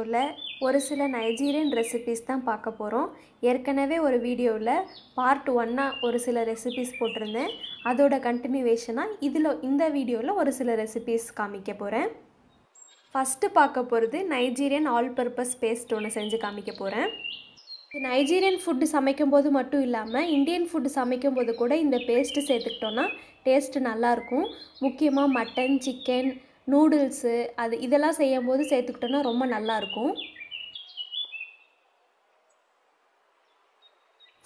வீடியோவில் ஒரு சில நைஜீரியன் ரெசிபீஸ் தான் பார்க்க போகிறோம் ஏற்கனவே ஒரு வீடியோவில் பார்ட் ஒன்னாக ஒரு சில ரெசிபீஸ் போட்டிருந்தேன் அதோட கண்டினியூவேஷனாக இதில் இந்த வீடியோவில் ஒரு சில ரெசிபீஸ் காமிக்க போகிறேன் ஃபஸ்ட்டு பார்க்க போகிறது நைஜீரியன் ஆல் பர்பஸ் பேஸ்ட் ஒன்று செஞ்சு காமிக்க போகிறேன் நைஜீரியன் ஃபுட்டு சமைக்கும்போது மட்டும் இல்லாமல் இந்தியன் ஃபுட்டு சமைக்கும்போது கூட இந்த பேஸ்ட்டு சேர்த்துக்கிட்டோன்னா டேஸ்ட்டு நல்லாயிருக்கும் முக்கியமாக மட்டன் சிக்கன் நூடுல்ஸு அது இதெல்லாம் செய்யும் போது சேர்த்துக்கிட்டோன்னா ரொம்ப நல்லாயிருக்கும்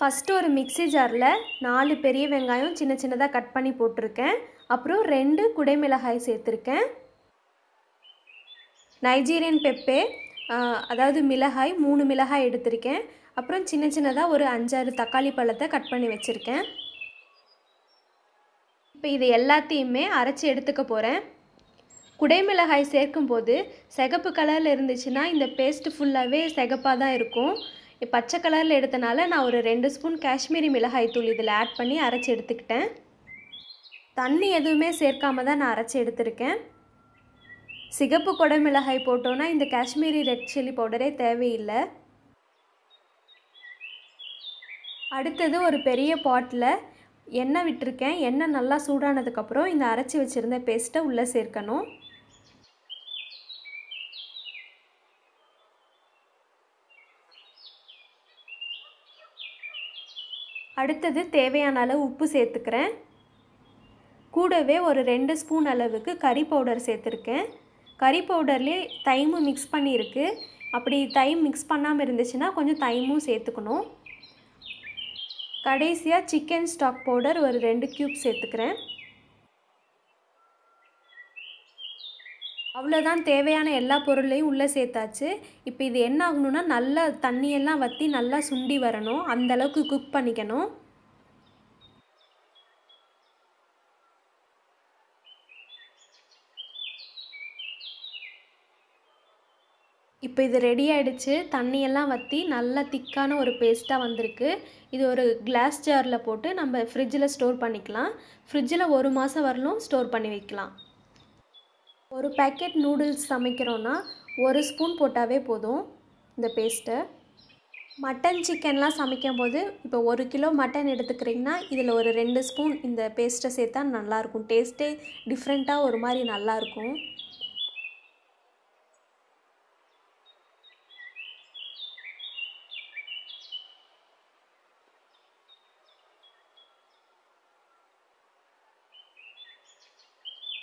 ஃபஸ்ட்டு ஒரு மிக்சி ஜாரில் நாலு பெரிய வெங்காயம் சின்ன சின்னதாக கட் பண்ணி போட்டிருக்கேன் அப்புறம் ரெண்டு குடைமிளகாய் சேர்த்துருக்கேன் நைஜீரியன் பெப்பே அதாவது மிளகாய் மூணு மிளகாய் எடுத்திருக்கேன் அப்புறம் சின்ன சின்னதாக ஒரு அஞ்சாறு தக்காளி பழத்தை கட் பண்ணி வச்சுருக்கேன் இப்போ இது எல்லாத்தையுமே அரைச்சி எடுத்துக்க போகிறேன் குடைமிளகாய் சேர்க்கும்போது சிகப்பு கலரில் இருந்துச்சுன்னா இந்த பேஸ்ட் ஃபுல்லாகவே சிகப்பாக தான் இருக்கும் பச்சை கலரில் எடுத்தனால நான் ஒரு ரெண்டு ஸ்பூன் காஷ்மீரி மிளகாய் தூள் இதில் ஆட் பண்ணி அரைச்சி எடுத்துக்கிட்டேன் தண்ணி எதுவுமே சேர்க்காம தான் நான் அரைச்சி எடுத்திருக்கேன் சிகப்பு மிளகாய் போட்டோன்னா இந்த காஷ்மீரி ரெட் சில்லி பவுடரே தேவையில்லை அடுத்தது ஒரு பெரிய பாட்டில் எண்ணெய் விட்டுருக்கேன் எண்ணெய் நல்லா சூடானதுக்கப்புறம் இந்த அரைச்சி வச்சுருந்த பேஸ்ட்டை உள்ளே சேர்க்கணும் அடுத்தது தேவையான அளவு உப்பு சேர்த்துக்கிறேன் கூடவே ஒரு ரெண்டு ஸ்பூன் அளவுக்கு கறி பவுடர் சேர்த்துருக்கேன் கறி பவுடர்லேயே தைமும் மிக்ஸ் பண்ணியிருக்கு அப்படி தைம் மிக்ஸ் பண்ணாமல் இருந்துச்சுன்னா கொஞ்சம் தைமும் சேர்த்துக்கணும் கடைசியாக சிக்கன் ஸ்டாக் பவுடர் ஒரு ரெண்டு க்யூப் சேர்த்துக்கிறேன் அவ்வளோதான் தேவையான எல்லா பொருளையும் உள்ளே சேர்த்தாச்சு இப்போ இது என்ன ஆகணும்னா நல்லா தண்ணியெல்லாம் வற்றி நல்லா சுண்டி வரணும் அந்தளவுக்கு குக் பண்ணிக்கணும் இப்போ இது ரெடி ஆகிடுச்சு தண்ணியெல்லாம் வற்றி நல்லா திக்கான ஒரு பேஸ்ட்டாக வந்திருக்கு இது ஒரு கிளாஸ் ஜாரில் போட்டு நம்ம ஃப்ரிட்ஜில் ஸ்டோர் பண்ணிக்கலாம் ஃப்ரிட்ஜில் ஒரு மாதம் வரலும் ஸ்டோர் பண்ணி வைக்கலாம் ஒரு பேக்கெட் நூடுல்ஸ் சமைக்கிறோன்னா ஒரு ஸ்பூன் போட்டாவே போதும் இந்த பேஸ்ட்டை மட்டன் சிக்கன்லாம் சமைக்கும் போது இப்போ ஒரு கிலோ மட்டன் எடுத்துக்கிறீங்கன்னா இதில் ஒரு ரெண்டு ஸ்பூன் இந்த பேஸ்ட்டை சேர்த்தா நல்லாயிருக்கும் டேஸ்ட்டே டிஃப்ரெண்ட்டாக ஒரு மாதிரி நல்லாயிருக்கும்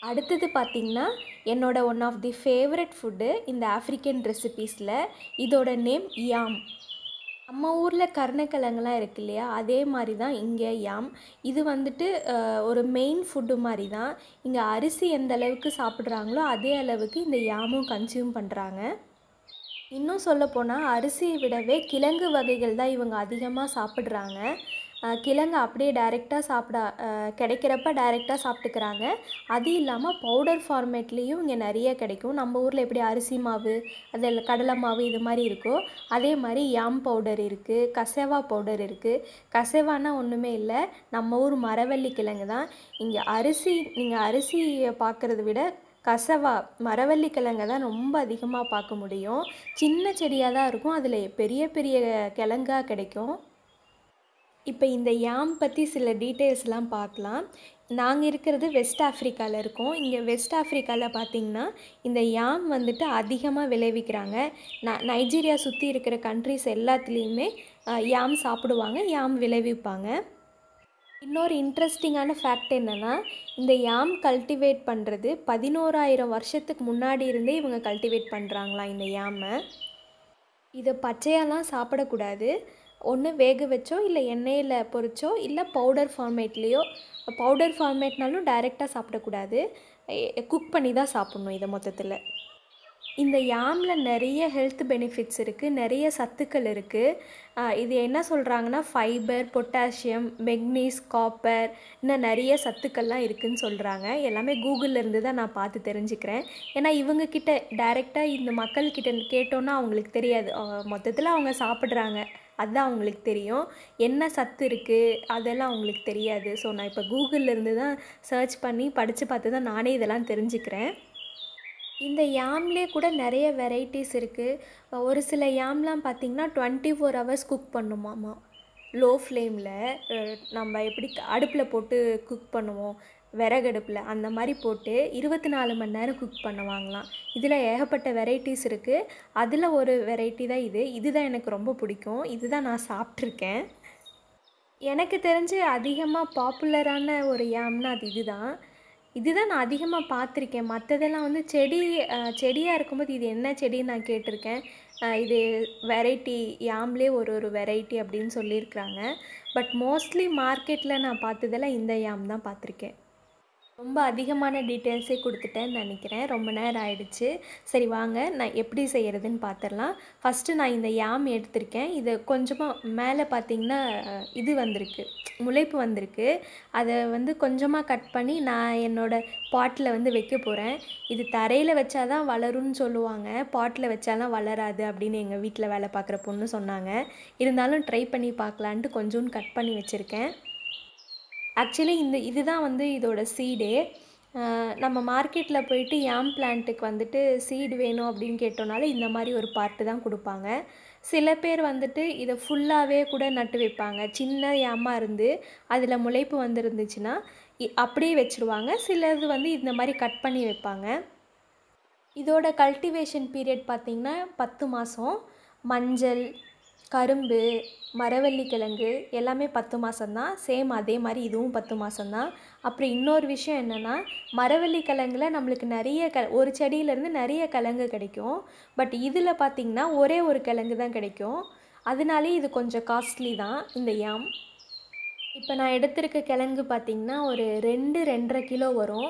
அடுத்தது பார்த்திங்கன்னா என்னோட one of the favourite food இந்த ஆஃப்ரிக்கன் ரெசிபீஸில் இதோட நேம் யாம் நம்ம ஊரில் கருணக்கிழங்குலாம் இருக்கு இல்லையா அதே மாதிரி தான் இங்கே யாம் இது வந்துட்டு ஒரு மெயின் ஃபுட்டு மாதிரி தான் இங்கே அரிசி எந்த அளவுக்கு சாப்பிட்றாங்களோ அதே அளவுக்கு இந்த யாமும் கன்சியூம் பண்ணுறாங்க இன்னும் சொல்லப்போனால் அரிசியை விடவே கிழங்கு வகைகள் தான் இவங்க அதிகமாக சாப்பிட்றாங்க கிழங்கு அப்படியே டைரெக்டாக சாப்பிட கிடைக்கிறப்ப டைரெக்டாக சாப்பிட்டுக்கிறாங்க அது இல்லாமல் பவுடர் ஃபார்மேட்லேயும் இங்கே நிறைய கிடைக்கும் நம்ம ஊரில் எப்படி அரிசி மாவு அதில் கடலை மாவு இது மாதிரி இருக்கோ அதே மாதிரி யாம் பவுடர் இருக்குது கசேவா பவுடர் இருக்குது கசேவானா ஒன்றுமே இல்லை நம்ம ஊர் மரவள்ளி கிழங்கு தான் இங்கே அரிசி நீங்கள் அரிசியை பார்க்குறத விட கசவா மரவள்ளி கிழங்கை தான் ரொம்ப அதிகமாக பார்க்க முடியும் சின்ன செடியாக தான் இருக்கும் அதில் பெரிய பெரிய கிழங்காக கிடைக்கும் இப்போ இந்த யாம் பற்றி சில டீட்டெயில்ஸ்லாம் பார்க்கலாம் நாங்கள் இருக்கிறது வெஸ்ட் ஆஃப்ரிக்காவில் இருக்கோம் இங்கே வெஸ்ட் ஆஃப்ரிக்காவில் பார்த்திங்கன்னா இந்த யாம் வந்துட்டு அதிகமாக விளைவிக்கிறாங்க ந நைஜீரியா சுற்றி இருக்கிற கண்ட்ரிஸ் எல்லாத்துலேயுமே யாம் சாப்பிடுவாங்க யாம் விளைவிப்பாங்க இன்னொரு இன்ட்ரெஸ்டிங்கான ஃபேக்ட் என்னென்னா இந்த யாம் கல்டிவேட் பண்ணுறது பதினோராயிரம் வருஷத்துக்கு முன்னாடி இருந்தே இவங்க கல்டிவேட் பண்ணுறாங்களாம் இந்த யாமை இதை பச்சையெல்லாம் சாப்பிடக்கூடாது ஒன்று வேக வச்சோ இல்லை எண்ணெயில் பொரிச்சோ இல்லை பவுடர் ஃபார்மேட்லேயோ பவுடர் ஃபார்மேட்னாலும் டைரெக்டாக சாப்பிடக்கூடாது குக் பண்ணி தான் சாப்பிட்ணும் இதை மொத்தத்தில் இந்த யாமில் நிறைய ஹெல்த் பெனிஃபிட்ஸ் இருக்குது நிறைய சத்துக்கள் இருக்குது இது என்ன சொல்கிறாங்கன்னா ஃபைபர் பொட்டாசியம் மெக்னீஸ் காப்பர் இன்னும் நிறைய சத்துக்கள்லாம் இருக்குதுன்னு சொல்கிறாங்க எல்லாமே கூகுளில் இருந்து தான் நான் பார்த்து தெரிஞ்சுக்கிறேன் ஏன்னா இவங்கக்கிட்ட டைரெக்டாக இந்த மக்கள்கிட்ட கேட்டோன்னா அவங்களுக்கு தெரியாது மொத்தத்தில் அவங்க சாப்பிட்றாங்க அதுதான் அவங்களுக்கு தெரியும் என்ன சத்து இருக்குது அதெல்லாம் அவங்களுக்கு தெரியாது ஸோ நான் இப்போ கூகுளிலேருந்து தான் சர்ச் பண்ணி படித்து பார்த்து தான் நானே இதெல்லாம் தெரிஞ்சுக்கிறேன் இந்த யாம்லே கூட நிறைய வெரைட்டிஸ் இருக்குது ஒரு சில யாம்லாம் பார்த்திங்கன்னா டுவெண்ட்டி ஃபோர் ஹவர்ஸ் குக் பண்ணுமாம்மா லோ ஃப்ளேமில் நம்ம எப்படி அடுப்பில் போட்டு குக் பண்ணுவோம் விறகடுப்பில் அந்த மாதிரி போட்டு இருபத்தி நாலு மணி நேரம் குக் பண்ணுவாங்களாம் இதில் ஏகப்பட்ட வெரைட்டிஸ் இருக்குது அதில் ஒரு வெரைட்டி தான் இது இதுதான் எனக்கு ரொம்ப பிடிக்கும் இதுதான் நான் சாப்பிட்ருக்கேன் எனக்கு தெரிஞ்சு அதிகமாக பாப்புலரான ஒரு யாம்னா அது இதுதான் இதுதான் நான் அதிகமாக பார்த்துருக்கேன் மற்றதெல்லாம் வந்து செடி செடியாக இருக்கும்போது இது என்ன செடின்னு நான் கேட்டிருக்கேன் இது வெரைட்டி யாம்லே ஒரு ஒரு வெரைட்டி அப்படின்னு சொல்லியிருக்கிறாங்க பட் மோஸ்ட்லி மார்க்கெட்டில் நான் பார்த்ததெல்லாம் இந்த யாம் தான் பார்த்துருக்கேன் ரொம்ப அதிகமான டீட்டெயில்ஸே கொடுத்துட்டேன்னு நினைக்கிறேன் ரொம்ப நேரம் ஆயிடுச்சு சரி வாங்க நான் எப்படி செய்கிறதுன்னு பார்த்துடலாம் ஃபஸ்ட்டு நான் இந்த யாம் எடுத்திருக்கேன் இதை கொஞ்சமாக மேலே பார்த்திங்கன்னா இது வந்திருக்கு முளைப்பு வந்திருக்கு அதை வந்து கொஞ்சமாக கட் பண்ணி நான் என்னோடய பாட்டில் வந்து வைக்க போகிறேன் இது தரையில் வச்சா தான் வளரும்னு சொல்லுவாங்க பாட்டில் வச்சாலாம் வளராது அப்படின்னு எங்கள் வீட்டில் வேலை பார்க்குற பொண்ணு சொன்னாங்க இருந்தாலும் ட்ரை பண்ணி பார்க்கலான்ட்டு கொஞ்சோன்னு கட் பண்ணி வச்சுருக்கேன் ஆக்சுவலி இந்த இதுதான் வந்து இதோட சீடே நம்ம மார்க்கெட்டில் போயிட்டு யாம் பிளான்ட்டுக்கு வந்துட்டு சீடு வேணும் அப்படின்னு கேட்டோம்னால இந்த மாதிரி ஒரு பார்ட்டு தான் கொடுப்பாங்க சில பேர் வந்துட்டு இதை ஃபுல்லாகவே கூட நட்டு வைப்பாங்க சின்ன யாமாக இருந்து அதில் முளைப்பு வந்துருந்துச்சுன்னா அப்படியே வச்சுருவாங்க சிலது வந்து இந்த மாதிரி கட் பண்ணி வைப்பாங்க இதோட கல்டிவேஷன் பீரியட் பார்த்திங்கன்னா பத்து மாதம் மஞ்சள் கரும்பு மரவள்ளி கிழங்கு எல்லாமே பத்து தான் சேம் அதே மாதிரி இதுவும் பத்து தான் அப்புறம் இன்னொரு விஷயம் என்னென்னா மரவள்ளி கிழங்குல நம்மளுக்கு நிறைய க ஒரு செடியிலேருந்து நிறைய கிழங்கு கிடைக்கும் பட் இதில் பார்த்திங்கன்னா ஒரே ஒரு கிழங்கு தான் கிடைக்கும் அதனாலே இது கொஞ்சம் காஸ்ட்லி தான் இந்த யாம் இப்போ நான் எடுத்திருக்க கிழங்கு பார்த்திங்கன்னா ஒரு ரெண்டு ரெண்டரை கிலோ வரும்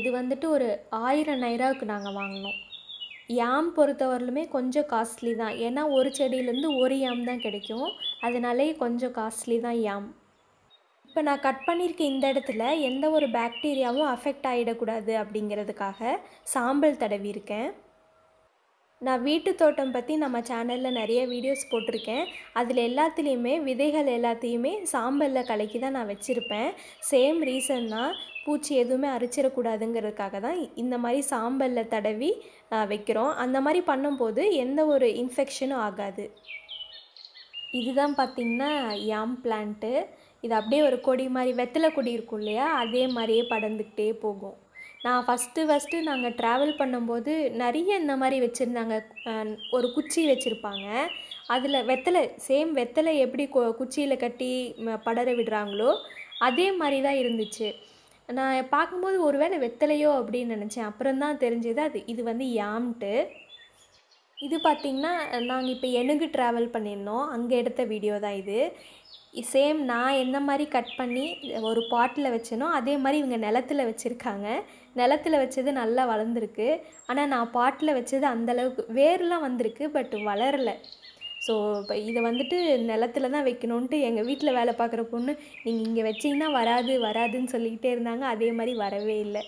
இது வந்துட்டு ஒரு ஆயிரம் நைராவுக்கு நாங்கள் வாங்கினோம் யாம் பொறுத்தவரையிலுமே கொஞ்சம் காஸ்ட்லி தான் ஏன்னா ஒரு செடியிலேருந்து ஒரு யாம் தான் கிடைக்கும் அதனாலே கொஞ்சம் காஸ்ட்லி தான் யாம் இப்போ நான் கட் பண்ணியிருக்க இந்த இடத்துல எந்த ஒரு பாக்டீரியாவும் அஃபெக்ட் ஆகிடக்கூடாது அப்படிங்கிறதுக்காக சாம்பல் தடவி இருக்கேன் நான் வீட்டு தோட்டம் பற்றி நம்ம சேனலில் நிறைய வீடியோஸ் போட்டிருக்கேன் அதில் எல்லாத்துலேயுமே விதைகள் எல்லாத்தையுமே சாம்பலில் கலக்கி தான் நான் வச்சுருப்பேன் சேம் ரீசன் தான் பூச்சி எதுவுமே அரிச்சிடக்கூடாதுங்கிறதுக்காக தான் இந்த மாதிரி சாம்பலில் தடவி வைக்கிறோம் அந்த மாதிரி பண்ணும்போது எந்த ஒரு இன்ஃபெக்ஷனும் ஆகாது இதுதான் பார்த்திங்கன்னா யாம் பிளான்ட்டு இது அப்படியே ஒரு கொடி மாதிரி வெத்தலை கொடி இருக்கும் இல்லையா அதே மாதிரியே படர்ந்துக்கிட்டே போகும் நான் ஃபஸ்ட்டு ஃபஸ்ட்டு நாங்கள் ட்ராவல் பண்ணும்போது நிறைய இந்த மாதிரி வச்சுருந்தாங்க ஒரு குச்சி வச்சுருப்பாங்க அதில் வெத்தலை சேம் வெத்தலை எப்படி கொ குச்சியில் கட்டி படர விடுறாங்களோ அதே மாதிரி தான் இருந்துச்சு நான் பார்க்கும்போது ஒரு வேளை வெத்தலையோ அப்படின்னு நினச்சேன் அப்புறம்தான் தெரிஞ்சது அது இது வந்து யாம்ட்டு இது பார்த்திங்கன்னா நாங்கள் இப்போ எனக்கு ட்ராவல் பண்ணியிருந்தோம் அங்கே எடுத்த வீடியோ தான் இது சேம் நான் என்ன மாதிரி கட் பண்ணி ஒரு பாட்டில் வச்சேனோ அதே மாதிரி இவங்க நிலத்தில் வச்சுருக்காங்க நிலத்தில் வச்சது நல்லா வளர்ந்துருக்கு ஆனால் நான் பாட்டில் வச்சது அந்தளவுக்கு வேர்லாம் வந்திருக்கு பட் வளரலை ஸோ இப்போ இதை வந்துட்டு நிலத்தில் தான் வைக்கணுன்ட்டு எங்கள் வீட்டில் வேலை பார்க்குற பொண்ணு நீங்கள் இங்கே வச்சிங்கன்னா வராது வராதுன்னு சொல்லிக்கிட்டே இருந்தாங்க அதே மாதிரி வரவே இல்லை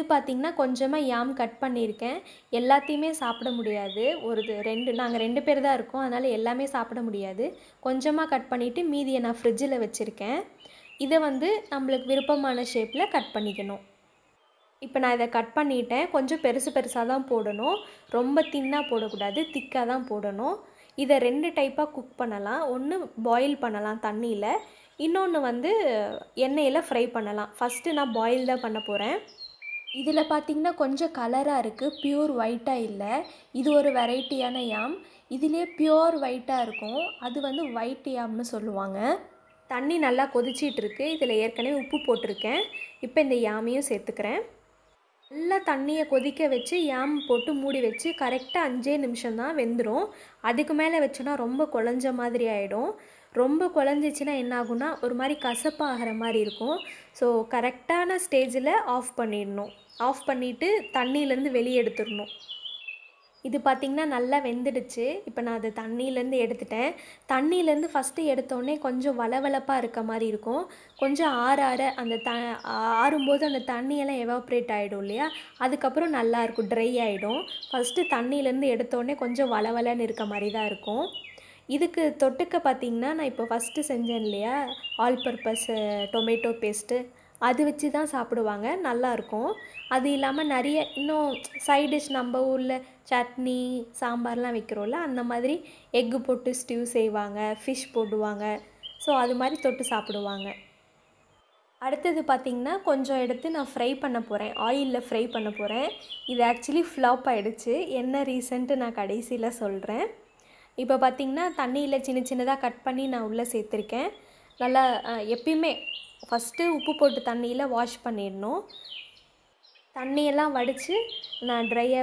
இது பார்த்திங்கன்னா கொஞ்சமாக யாம் கட் பண்ணியிருக்கேன் எல்லாத்தையுமே சாப்பிட முடியாது ஒரு ரெண்டு நாங்கள் ரெண்டு பேர் தான் இருக்கோம் அதனால் எல்லாமே சாப்பிட முடியாது கொஞ்சமாக கட் பண்ணிவிட்டு மீதியை நான் ஃப்ரிட்ஜில் வச்சுருக்கேன் இதை வந்து நம்மளுக்கு விருப்பமான ஷேப்பில் கட் பண்ணிக்கணும் இப்போ நான் இதை கட் பண்ணிட்டேன் கொஞ்சம் பெருசு பெருசாக தான் போடணும் ரொம்ப தின்னாக போடக்கூடாது திக்காக தான் போடணும் இதை ரெண்டு டைப்பாக குக் பண்ணலாம் ஒன்று பாயில் பண்ணலாம் தண்ணியில் இன்னொன்று வந்து எண்ணெயில் ஃப்ரை பண்ணலாம் ஃபஸ்ட்டு நான் பாயில் தான் பண்ண போகிறேன் இதில் பார்த்திங்கன்னா கொஞ்சம் கலராக இருக்குது ப்யூர் ஒயிட்டாக இல்லை இது ஒரு வெரைட்டியான யாம் இதிலே ப்யூர் ஒயிட்டாக இருக்கும் அது வந்து ஒயிட் யாம்னு சொல்லுவாங்க தண்ணி நல்லா கொதிச்சிட்ருக்கு இதில் ஏற்கனவே உப்பு போட்டிருக்கேன் இப்போ இந்த யாமையும் சேர்த்துக்கிறேன் நல்லா தண்ணியை கொதிக்க வச்சு யாம் போட்டு மூடி வச்சு கரெக்டாக அஞ்சே நிமிஷம் தான் வெந்துடும் அதுக்கு மேலே வச்சோன்னா ரொம்ப குழஞ்ச மாதிரி ஆகிடும் ரொம்ப குழஞ்சிச்சின்னா என்ன ஆகும்னா ஒரு மாதிரி கசப்பாகிற மாதிரி இருக்கும் ஸோ கரெக்டான ஸ்டேஜில் ஆஃப் பண்ணிடணும் ஆஃப் பண்ணிவிட்டு தண்ணியிலேருந்து வெளியே எடுத்துடணும் இது பார்த்திங்கன்னா நல்லா வெந்துடுச்சு இப்போ நான் அதை தண்ணியிலேருந்து எடுத்துட்டேன் தண்ணியிலேருந்து ஃபஸ்ட்டு எடுத்தோடனே கொஞ்சம் வளவளப்பாக இருக்க மாதிரி இருக்கும் கொஞ்சம் ஆற ஆற அந்த த ஆறும்போது அந்த தண்ணியெல்லாம் எவாப்ரேட் ஆகிடும் இல்லையா அதுக்கப்புறம் நல்லாயிருக்கும் ட்ரை ஆகிடும் ஃபஸ்ட்டு தண்ணியிலேருந்து எடுத்தோடனே கொஞ்சம் வளவலன்னு இருக்க மாதிரி தான் இருக்கும் இதுக்கு தொட்டுக்க பார்த்திங்கன்னா நான் இப்போ ஃபஸ்ட்டு செஞ்சேன் இல்லையா ஆல் பர்பஸ் டொமேட்டோ பேஸ்ட்டு அது வச்சு தான் சாப்பிடுவாங்க நல்லாயிருக்கும் அது இல்லாமல் நிறைய இன்னும் சைட் டிஷ் நம்ம ஊரில் சட்னி சாம்பார்லாம் வைக்கிறோம்ல அந்த மாதிரி எக்கு போட்டு ஸ்டியூ செய்வாங்க ஃபிஷ் போடுவாங்க ஸோ அது மாதிரி தொட்டு சாப்பிடுவாங்க அடுத்தது பார்த்திங்கன்னா கொஞ்சம் எடுத்து நான் ஃப்ரை பண்ண போகிறேன் ஆயிலில் ஃப்ரை பண்ண போகிறேன் இது ஆக்சுவலி ஃப்ளாப் ஆகிடுச்சு என்ன ரீசன்ட்டு நான் கடைசியில் சொல்கிறேன் இப்போ பார்த்திங்கன்னா தண்ணியில் சின்ன சின்னதாக கட் பண்ணி நான் உள்ளே சேர்த்துருக்கேன் நல்லா எப்பயுமே ஃபஸ்ட்டு உப்பு போட்டு தண்ணியில் வாஷ் பண்ணிடணும் தண்ணியெல்லாம் வடித்து நான் ட்ரையை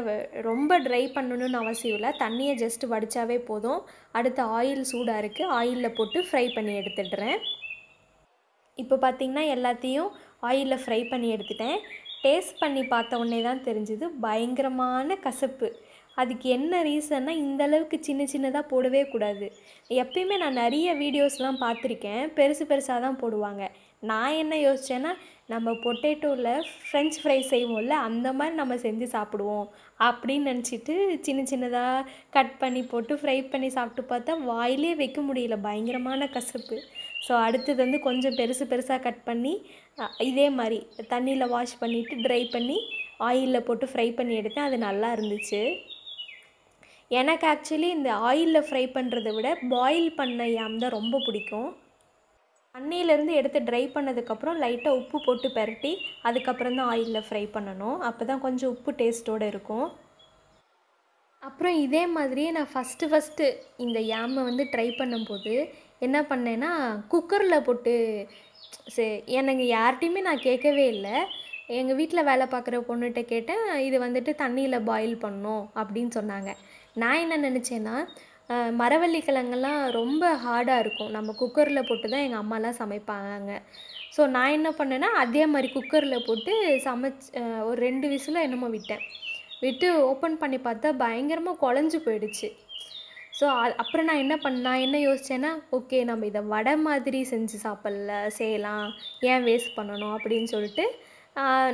ரொம்ப ட்ரை பண்ணணும்னு அவசியம் இல்லை தண்ணியை ஜஸ்ட்டு வடித்தாவே போதும் அடுத்து ஆயில் சூடாக இருக்குது ஆயிலில் போட்டு ஃப்ரை பண்ணி எடுத்துடுறேன் இப்போ பார்த்திங்கன்னா எல்லாத்தையும் ஆயிலில் ஃப்ரை பண்ணி எடுத்துட்டேன் டேஸ்ட் பண்ணி பார்த்த உடனே தான் தெரிஞ்சுது பயங்கரமான கசப்பு அதுக்கு என்ன இந்த இந்தளவுக்கு சின்ன சின்னதாக போடவே கூடாது எப்பயுமே நான் நிறைய வீடியோஸ்லாம் பார்த்துருக்கேன் பெருசு பெருசாக தான் போடுவாங்க நான் என்ன யோசித்தேன்னா நம்ம பொட்டேட்டோவில் ஃப்ரெஞ்ச் ஃப்ரை செய்வோம்ல அந்த மாதிரி நம்ம செஞ்சு சாப்பிடுவோம் அப்படின்னு நினச்சிட்டு சின்ன சின்னதாக கட் பண்ணி போட்டு ஃப்ரை பண்ணி சாப்பிட்டு பார்த்தா வாயிலே வைக்க முடியல பயங்கரமான கசப்பு ஸோ அடுத்தது வந்து கொஞ்சம் பெருசு பெருசாக கட் பண்ணி இதே மாதிரி தண்ணியில் வாஷ் பண்ணிவிட்டு ட்ரை பண்ணி ஆயிலில் போட்டு ஃப்ரை பண்ணி எடுத்தேன் அது நல்லா இருந்துச்சு எனக்கு ஆக்சுவலி இந்த ஆயிலில் ஃப்ரை பண்ணுறதை விட பாயில் பண்ண யாம் தான் ரொம்ப பிடிக்கும் அன்னையிலேருந்து எடுத்து ட்ரை பண்ணதுக்கப்புறம் லைட்டாக உப்பு போட்டு பரட்டி அதுக்கப்புறம் தான் ஆயிலில் ஃப்ரை பண்ணணும் அப்போ தான் கொஞ்சம் உப்பு டேஸ்ட்டோடு இருக்கும் அப்புறம் இதே மாதிரியே நான் ஃபஸ்ட்டு ஃபஸ்ட்டு இந்த யாமை வந்து ட்ரை பண்ணும்போது என்ன பண்ணேன்னா குக்கரில் போட்டு சே எனக்கு யார்கிட்டையுமே நான் கேட்கவே இல்லை எங்கள் வீட்டில் வேலை பார்க்குற பொண்ணுகிட்ட கேட்டேன் இது வந்துட்டு தண்ணியில் பாயில் பண்ணோம் அப்படின்னு சொன்னாங்க நான் என்ன நினச்சேன்னா மரவள்ளி கிழங்கெல்லாம் ரொம்ப ஹார்டாக இருக்கும் நம்ம குக்கரில் போட்டு தான் எங்கள் அம்மாலாம் சமைப்பாங்க ஸோ நான் என்ன பண்ணேன்னா அதே மாதிரி குக்கரில் போட்டு சமைச்சு ஒரு ரெண்டு விசில் என்னமோ விட்டேன் விட்டு ஓப்பன் பண்ணி பார்த்தா பயங்கரமாக குழஞ்சி போயிடுச்சு ஸோ அப்புறம் நான் என்ன பண்ண நான் என்ன யோசித்தேன்னா ஓகே நம்ம இதை வடை மாதிரி செஞ்சு சாப்பிடல செய்யலாம் ஏன் வேஸ்ட் பண்ணணும் அப்படின்னு சொல்லிட்டு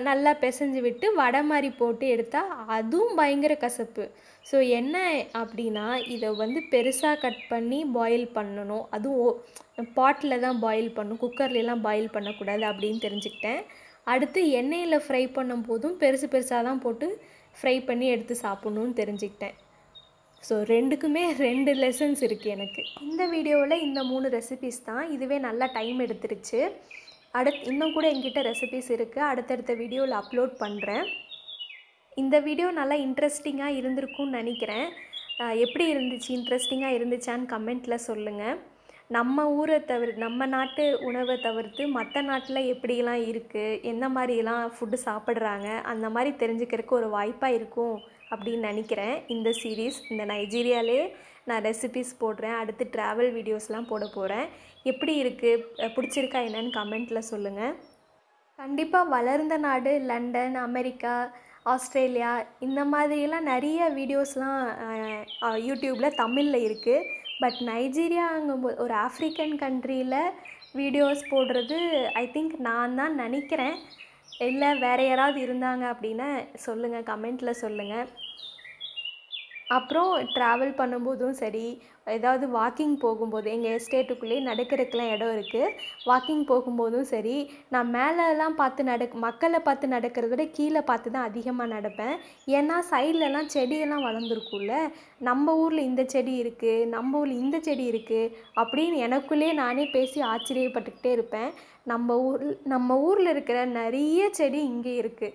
நல்லா பிசைஞ்சு விட்டு வடை மாதிரி போட்டு எடுத்தால் அதுவும் பயங்கர கசப்பு ஸோ என்ன அப்படின்னா இதை வந்து பெருசாக கட் பண்ணி பாயில் பண்ணணும் அதுவும் பாட்டில் தான் பாயில் பண்ணணும் குக்கர்லாம் பாயில் பண்ணக்கூடாது அப்படின்னு தெரிஞ்சுக்கிட்டேன் அடுத்து எண்ணெயில் ஃப்ரை பண்ணும் போதும் பெருசு பெருசாக தான் போட்டு ஃப்ரை பண்ணி எடுத்து சாப்பிட்ணுன்னு தெரிஞ்சுக்கிட்டேன் ஸோ ரெண்டுக்குமே ரெண்டு லெசன்ஸ் இருக்குது எனக்கு இந்த வீடியோவில் இந்த மூணு ரெசிபிஸ் தான் இதுவே நல்லா டைம் எடுத்துருச்சு அடுத் இன்னும் கூட என்கிட்ட ரெசிபிஸ் இருக்குது அடுத்தடுத்த வீடியோவில் அப்லோட் பண்ணுறேன் இந்த வீடியோ நல்லா இன்ட்ரெஸ்டிங்காக இருந்திருக்கும்னு நினைக்கிறேன் எப்படி இருந்துச்சு இன்ட்ரெஸ்டிங்காக இருந்துச்சான்னு கமெண்ட்டில் சொல்லுங்கள் நம்ம ஊரை தவிர நம்ம நாட்டு உணவை தவிர்த்து மற்ற நாட்டில் எப்படிலாம் இருக்குது எந்த மாதிரிலாம் ஃபுட்டு சாப்பிட்றாங்க அந்த மாதிரி தெரிஞ்சுக்கிறதுக்கு ஒரு வாய்ப்பாக இருக்கும் அப்படின்னு நினைக்கிறேன் இந்த சீரீஸ் இந்த நைஜீரியாலே நான் ரெசிபிஸ் போடுறேன் அடுத்து ட்ராவல் வீடியோஸ்லாம் போட போகிறேன் எப்படி இருக்குது பிடிச்சிருக்கா என்னன்னு கமெண்ட்டில் சொல்லுங்கள் கண்டிப்பாக வளர்ந்த நாடு லண்டன் அமெரிக்கா ஆஸ்திரேலியா இந்த மாதிரியெல்லாம் நிறைய வீடியோஸ்லாம் யூடியூப்பில் தமிழில் இருக்குது பட் நைஜீரியாங்கும்போது ஒரு ஆஃப்ரிக்கன் கண்ட்ரியில் வீடியோஸ் போடுறது ஐ திங்க் நான் தான் நினைக்கிறேன் இல்லை வேறு யாராவது இருந்தாங்க அப்படின்னா சொல்லுங்கள் கமெண்ட்டில் சொல்லுங்கள் அப்புறம் ட்ராவல் பண்ணும்போதும் சரி ஏதாவது வாக்கிங் போகும்போது எங்கள் எஸ்டேட்டுக்குள்ளேயே நடக்கிறதுக்குலாம் இடம் இருக்குது வாக்கிங் போகும்போதும் சரி நான் மேலெலாம் பார்த்து நடக் மக்களை பார்த்து நடக்கிறத விட கீழே பார்த்து தான் அதிகமாக நடப்பேன் ஏன்னா சைட்லலாம் செடியெல்லாம் வளர்ந்துருக்கும்ல நம்ம ஊரில் இந்த செடி இருக்குது நம்ம ஊரில் இந்த செடி இருக்குது அப்படின்னு எனக்குள்ளேயே நானே பேசி ஆச்சரியப்பட்டுக்கிட்டே இருப்பேன் நம்ம ஊர் நம்ம ஊரில் இருக்கிற நிறைய செடி இங்கே இருக்குது